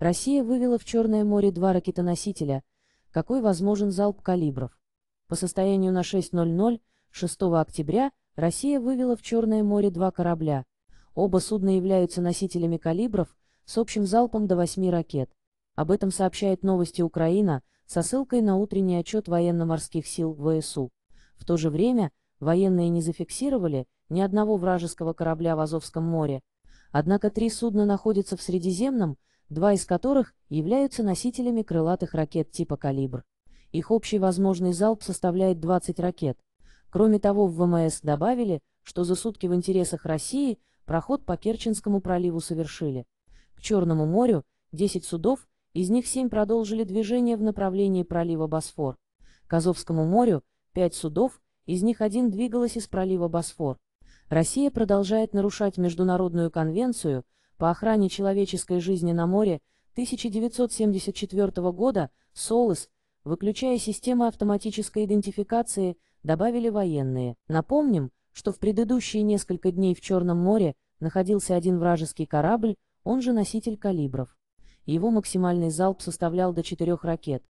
Россия вывела в Черное море два ракетоносителя, какой возможен залп калибров. По состоянию на 6.00 6 октября Россия вывела в Черное море два корабля. Оба судна являются носителями калибров с общим залпом до 8 ракет. Об этом сообщает новости Украина со ссылкой на утренний отчет военно-морских сил ВСУ. В то же время военные не зафиксировали ни одного вражеского корабля в Азовском море. Однако три судна находятся в Средиземном, два из которых являются носителями крылатых ракет типа «Калибр». Их общий возможный залп составляет 20 ракет. Кроме того, в ВМС добавили, что за сутки в интересах России проход по Керченскому проливу совершили. К Черному морю 10 судов, из них 7 продолжили движение в направлении пролива Босфор. К Азовскому морю 5 судов, из них один двигалось из пролива Босфор. Россия продолжает нарушать международную конвенцию – по охране человеческой жизни на море 1974 года «Солос», выключая системы автоматической идентификации, добавили военные. Напомним, что в предыдущие несколько дней в Черном море находился один вражеский корабль, он же носитель калибров. Его максимальный залп составлял до четырех ракет.